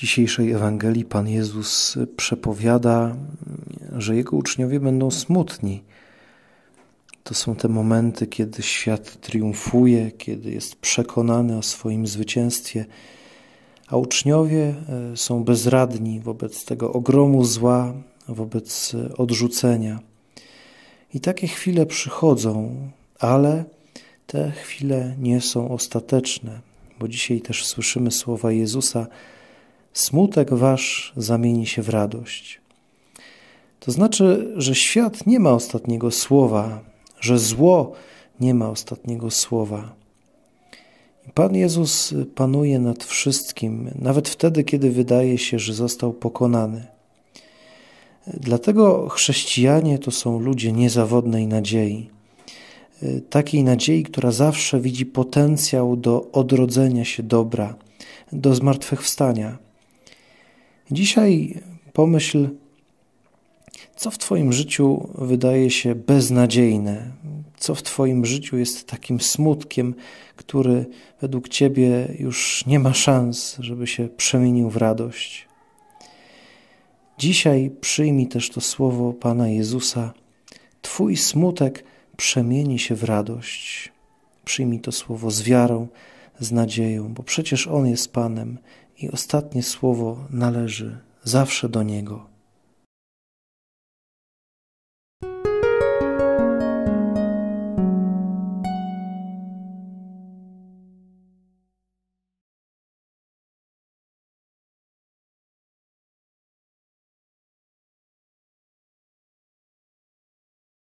dzisiejszej Ewangelii Pan Jezus przepowiada, że Jego uczniowie będą smutni. To są te momenty, kiedy świat triumfuje, kiedy jest przekonany o swoim zwycięstwie, a uczniowie e, są bezradni wobec tego ogromu zła, wobec e, odrzucenia. I takie chwile przychodzą, ale te chwile nie są ostateczne, bo dzisiaj też słyszymy słowa Jezusa, smutek wasz zamieni się w radość. To znaczy, że świat nie ma ostatniego słowa, że zło nie ma ostatniego słowa. Pan Jezus panuje nad wszystkim, nawet wtedy, kiedy wydaje się, że został pokonany. Dlatego chrześcijanie to są ludzie niezawodnej nadziei, takiej nadziei, która zawsze widzi potencjał do odrodzenia się dobra, do zmartwychwstania. Dzisiaj pomyśl, co w Twoim życiu wydaje się beznadziejne, co w Twoim życiu jest takim smutkiem, który według Ciebie już nie ma szans, żeby się przemienił w radość. Dzisiaj przyjmij też to słowo Pana Jezusa: Twój smutek przemieni się w radość. Przyjmij to słowo z wiarą, z nadzieją, bo przecież On jest Panem i ostatnie słowo należy zawsze do Niego.